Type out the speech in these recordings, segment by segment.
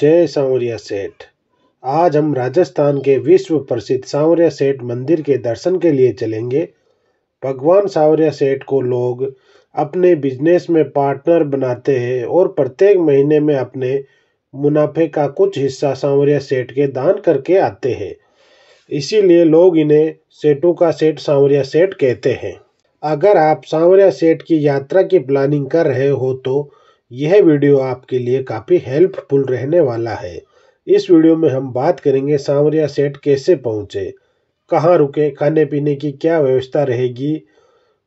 जय सांवरिया सेठ आज हम राजस्थान के विश्व प्रसिद्ध सांवरिया सेठ मंदिर के दर्शन के लिए चलेंगे भगवान सांवरिया सेठ को लोग अपने बिजनेस में पार्टनर बनाते हैं और प्रत्येक महीने में अपने मुनाफे का कुछ हिस्सा सांवरिया सेठ के दान करके आते हैं इसीलिए लोग इन्हें सेठों का सेठ सांवरिया सेठ कहते हैं अगर आप सांवरिया सेठ की यात्रा की प्लानिंग कर रहे हो तो यह वीडियो आपके लिए काफ़ी हेल्पफुल रहने वाला है इस वीडियो में हम बात करेंगे सांवरिया सेट कैसे पहुँचे कहाँ रुके खाने पीने की क्या व्यवस्था रहेगी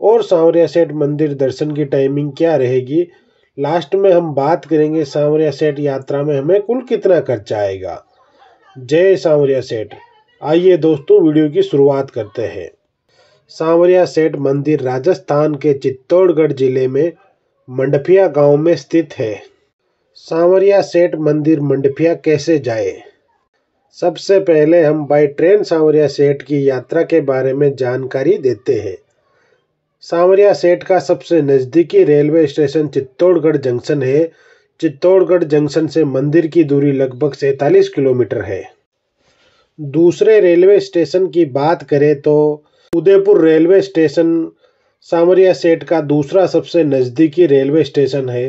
और सांवरिया सेठ मंदिर दर्शन की टाइमिंग क्या रहेगी लास्ट में हम बात करेंगे सांवरिया सेठ यात्रा में हमें कुल कितना खर्चा आएगा जय सांवरिया सेठ आइए दोस्तों वीडियो की शुरुआत करते हैं सांवरिया सेठ मंदिर राजस्थान के चित्तौड़गढ़ जिले में मंडफिया गांव में स्थित है सांवरिया सेठ मंदिर मंडफिया कैसे जाए सबसे पहले हम बाई ट्रेन सांवरिया सेठ की यात्रा के बारे में जानकारी देते हैं सांवरिया सेठ का सबसे नज़दीकी रेलवे स्टेशन चित्तौड़गढ़ जंक्शन है चित्तौड़गढ़ जंक्शन से मंदिर की दूरी लगभग सैंतालीस किलोमीटर है दूसरे रेलवे स्टेशन की बात करें तो उदयपुर रेलवे स्टेशन सामरिया सेट का दूसरा सबसे नज़दीकी रेलवे स्टेशन है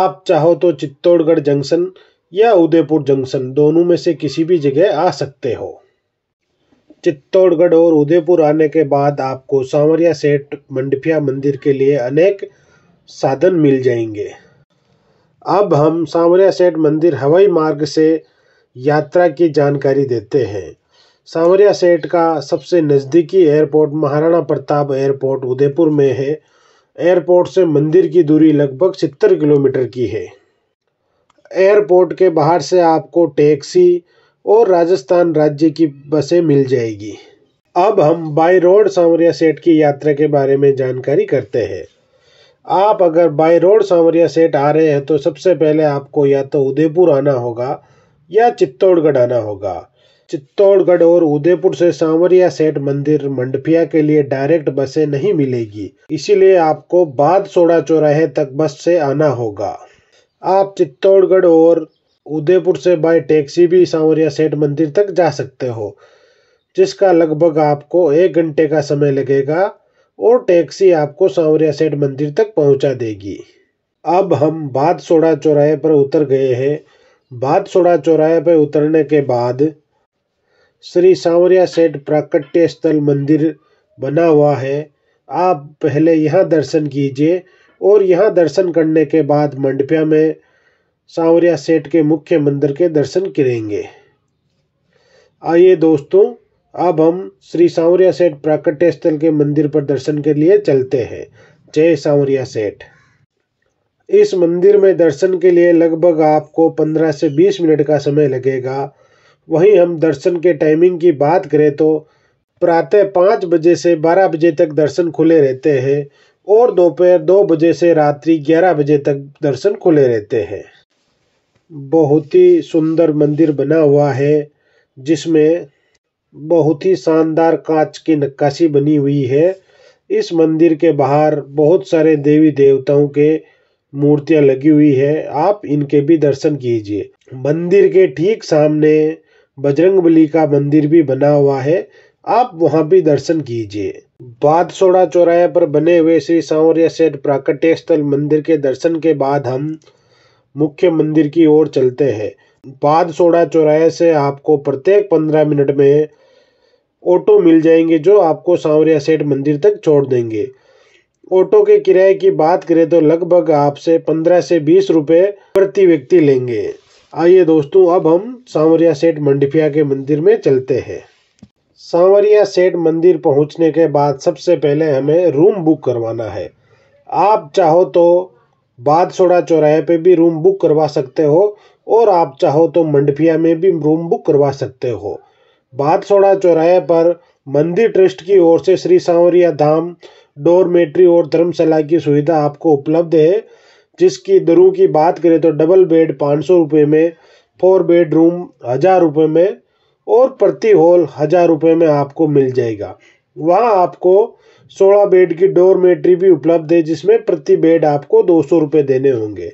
आप चाहो तो चित्तौड़गढ़ जंक्शन या उदयपुर जंक्शन दोनों में से किसी भी जगह आ सकते हो चित्तौड़गढ़ और उदयपुर आने के बाद आपको सांवरिया सेठ मंडपिया मंदिर के लिए अनेक साधन मिल जाएंगे अब हम सांवरिया सेठ मंदिर हवाई मार्ग से यात्रा की जानकारी देते हैं सांवरिया सेठ का सबसे नज़दीकी एयरपोर्ट महाराणा प्रताप एयरपोर्ट उदयपुर में है एयरपोर्ट से मंदिर की दूरी लगभग सत्तर किलोमीटर की है एयरपोर्ट के बाहर से आपको टैक्सी और राजस्थान राज्य की बसें मिल जाएगी अब हम बाय रोड सांवरिया सेठ की यात्रा के बारे में जानकारी करते हैं आप अगर बाय रोड सांवरिया सेठ आ रहे हैं तो सबसे पहले आपको या तो उदयपुर आना होगा या चित्तौड़गढ़ आना होगा चित्तौड़गढ़ और उदयपुर से सांवरिया सेठ मंदिर मंडपिया के लिए डायरेक्ट बसें नहीं मिलेगी इसीलिए आपको बाद सोड़ा चौराहे तक बस से आना होगा आप चित्तौड़गढ़ और उदयपुर से बाय टैक्सी भी सांवरिया सेठ मंदिर तक जा सकते हो जिसका लगभग आपको एक घंटे का समय लगेगा और टैक्सी आपको सांवरिया सेठ मंदिर तक पहुंचा देगी अब हम सोड़ा चौराहे पर उतर गए हैं सोड़ा चौराहे पर उतरने के बाद श्री सांवरिया सेठ प्राकट्य स्थल मंदिर बना हुआ है आप पहले यहाँ दर्शन कीजिए और यहाँ दर्शन करने के बाद मंडप्या में सांवरिया सेठ के मुख्य मंदिर के दर्शन करेंगे आइए दोस्तों अब हम श्री सांवरिया सेठ प्राकट्य स्थल के मंदिर पर दर्शन के लिए चलते हैं जय सांवरिया सेठ इस मंदिर में दर्शन के लिए लगभग आपको 15 से 20 मिनट का समय लगेगा वहीं हम दर्शन के टाइमिंग की बात करें तो प्रातः पाँच बजे से बारह बजे तक दर्शन खुले रहते हैं और दोपहर दो बजे से रात्रि ग्यारह बजे तक दर्शन खुले रहते हैं बहुत ही सुंदर मंदिर बना हुआ है जिसमें बहुत ही शानदार कांच की नक्काशी बनी हुई है इस मंदिर के बाहर बहुत सारे देवी देवताओं के मूर्तियां लगी हुई है आप इनके भी दर्शन कीजिए मंदिर के ठीक सामने बजरंग बली का मंदिर भी बना हुआ है आप वहां भी दर्शन कीजिए बादसोड़ा चौराहे पर बने हुए श्री सांवरिया सेठ प्राकट्य स्थल मंदिर के दर्शन के बाद हम मुख्य मंदिर की ओर चलते हैं बादसोड़ा चौराहे से आपको प्रत्येक पंद्रह मिनट में ऑटो मिल जाएंगे जो आपको सांवरिया सेठ मंदिर तक छोड़ देंगे ऑटो के किराए की बात करें तो लगभग आपसे पंद्रह से बीस रुपये प्रति व्यक्ति लेंगे आइए दोस्तों अब हम सांवरिया सेठ मंडफिया के मंदिर में चलते हैं सांवरिया सेठ मंदिर पहुंचने के बाद सबसे पहले हमें रूम बुक करवाना है आप चाहो तो बादशोड़ा चौराहे पे भी रूम बुक करवा सकते हो और आप चाहो तो मंडफिया में भी रूम बुक करवा सकते हो बादशोड़ा चौराहे पर मंदिर ट्रस्ट की ओर से श्री सांवरिया धाम डोरमेट्री और धर्मशाला की सुविधा आपको उपलब्ध है जिसकी दरों की बात करें तो डबल बेड पाँच सौ रुपये में फोर बेडरूम हज़ार रुपये में और प्रति हॉल हज़ार रुपये में आपको मिल जाएगा वहाँ आपको सोलह बेड की डोर मेट्री भी उपलब्ध है जिसमें प्रति बेड आपको दो सौ रुपये देने होंगे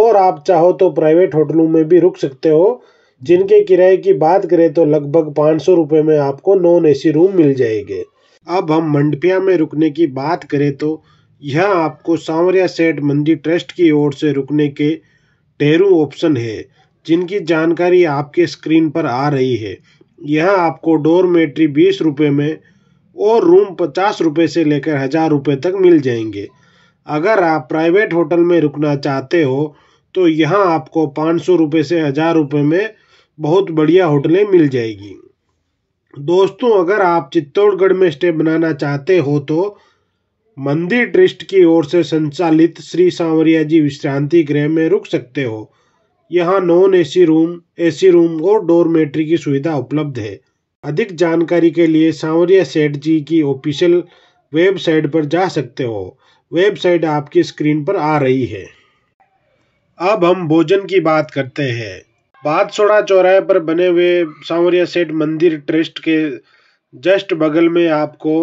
और आप चाहो तो प्राइवेट होटलों में भी रुक सकते हो जिनके किराए की बात करें तो लगभग पाँच सौ रुपये में आपको नॉन ए रूम मिल जाएंगे अब हम मंडपिया में रुकने की बात करें तो यहाँ आपको सांवरिया सेठ मंदिर ट्रस्ट की ओर से रुकने के ढेरों ऑप्शन है जिनकी जानकारी आपके स्क्रीन पर आ रही है यहाँ आपको डोरमेट्री बीस रुपये में और रूम पचास रुपये से लेकर हज़ार रुपये तक मिल जाएंगे अगर आप प्राइवेट होटल में रुकना चाहते हो तो यहाँ आपको पाँच सौ रुपये से हज़ार रुपये में बहुत बढ़िया होटलें मिल जाएगी दोस्तों अगर आप चित्तौड़गढ़ में स्टे बनाना चाहते हो तो मंदिर ट्रस्ट की ओर से संचालित श्री सांवरिया जी विश्रांति गृह में रुक सकते हो यहाँ non AC room AC room और डोरमेट्री की सुविधा उपलब्ध है अधिक जानकारी के लिए सांवरिया सेठ जी की ऑफिशियल वेबसाइट पर जा सकते हो वेबसाइट आपकी स्क्रीन पर आ रही है अब हम भोजन की बात करते हैं बादशोड़ा चौराहे पर बने हुए सांवरिया सेठ मंदिर ट्रस्ट के जस्ट बगल में आपको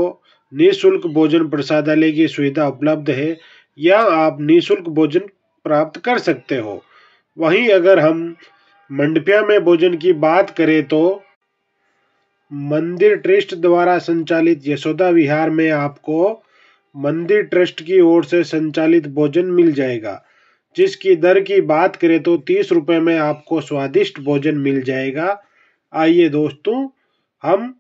निःशुल्क भोजन प्रसादालय की सुविधा उपलब्ध है या आप निःशुल्क भोजन प्राप्त कर सकते हो वहीं अगर हम मंडपिया में भोजन की बात करें तो मंदिर ट्रस्ट द्वारा संचालित यशोदा विहार में आपको मंदिर ट्रस्ट की ओर से संचालित भोजन मिल जाएगा जिसकी दर की बात करें तो तीस रुपये में आपको स्वादिष्ट भोजन मिल जाएगा आइए दोस्तों हम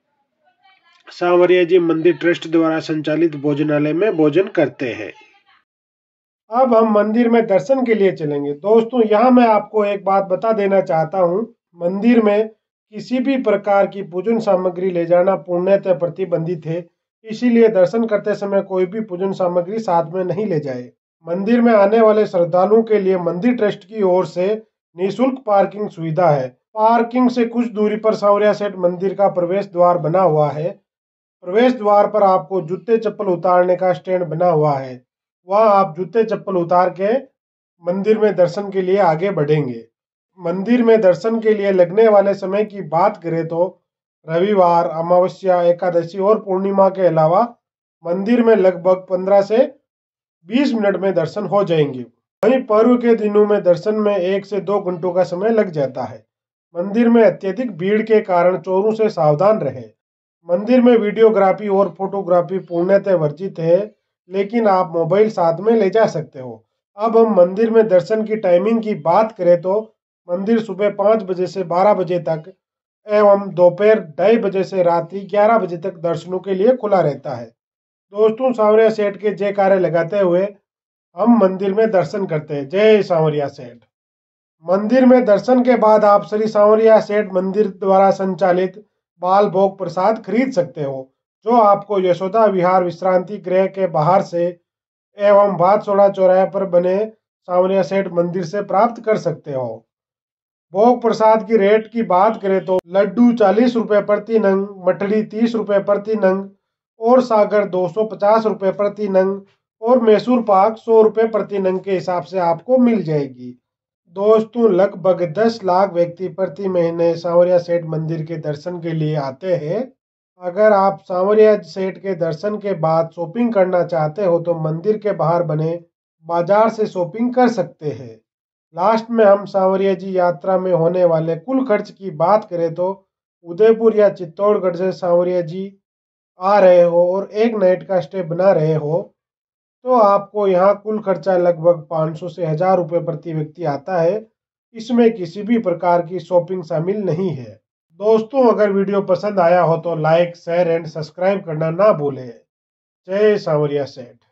सांवरिया जी मंदिर ट्रस्ट द्वारा संचालित भोजनालय में भोजन करते हैं अब हम मंदिर में दर्शन के लिए चलेंगे दोस्तों यहाँ मैं आपको एक बात बता देना चाहता हूँ मंदिर में किसी भी प्रकार की पूजन सामग्री ले जाना पूर्णतः प्रतिबंधित है इसीलिए दर्शन करते समय कोई भी पूजन सामग्री साथ में नहीं ले जाए मंदिर में आने वाले श्रद्धालुओं के लिए मंदिर ट्रस्ट की ओर से निशुल्क पार्किंग सुविधा है पार्किंग से कुछ दूरी पर सावरिया सेठ मंदिर का प्रवेश द्वार बना हुआ है प्रवेश द्वार पर आपको जूते चप्पल उतारने का स्टैंड बना हुआ है वहाँ आप जूते चप्पल उतार के मंदिर में दर्शन के लिए आगे बढ़ेंगे मंदिर में दर्शन के लिए लगने वाले समय की बात करें तो रविवार अमावस्या एकादशी और पूर्णिमा के अलावा मंदिर में लगभग पंद्रह से बीस मिनट में दर्शन हो जाएंगे वहीं पर्व के दिनों में दर्शन में एक से दो घंटों का समय लग जाता है मंदिर में अत्यधिक भीड़ के कारण चोरों से सावधान रहे मंदिर में वीडियोग्राफी और फोटोग्राफी पूर्णतः वर्जित है लेकिन आप मोबाइल साथ में ले जा सकते हो अब हम मंदिर में दर्शन की टाइमिंग की बात करें तो मंदिर सुबह पाँच बजे से बारह बजे तक एवं दोपहर ढाई बजे से रात्रि ग्यारह बजे तक दर्शनों के लिए खुला रहता है दोस्तों सांवरिया सेठ के जयकारे लगाते हुए हम मंदिर में दर्शन करते हैं जय सांवरिया सेठ मंदिर में दर्शन के बाद आप श्री सांवरिया सेठ मंदिर द्वारा संचालित बाल भोग प्रसाद खरीद सकते हो जो आपको यशोदा विहार विश्रांति गृह के बाहर से एवं भातसोड़ा चौराहे पर बने सावनिया सेठ मंदिर से प्राप्त कर सकते हो भोग प्रसाद की रेट की बात करें तो लड्डू चालीस रुपये प्रति नंग मटड़ी तीस रुपये प्रति नंग और सागर दो सौ पचास रुपये प्रति नंग और मैसूर पाक सौ रुपये प्रति नंग के हिसाब से आपको मिल जाएगी दोस्तों लगभग दस लाख व्यक्ति प्रति महीने सांवरिया सेठ मंदिर के दर्शन के लिए आते हैं अगर आप सांवरिया सेठ के दर्शन के बाद शॉपिंग करना चाहते हो तो मंदिर के बाहर बने बाजार से शॉपिंग कर सकते हैं लास्ट में हम सांवरिया जी यात्रा में होने वाले कुल खर्च की बात करें तो उदयपुर या चित्तौड़गढ़ से सांवरिया जी आ रहे हो और एक नाइट का स्टे बना रहे हो तो आपको यहाँ कुल खर्चा लगभग 500 से हजार रुपये प्रति व्यक्ति आता है इसमें किसी भी प्रकार की शॉपिंग शामिल नहीं है दोस्तों अगर वीडियो पसंद आया हो तो लाइक शेयर एंड सब्सक्राइब करना ना भूलें जय सांवरिया सेठ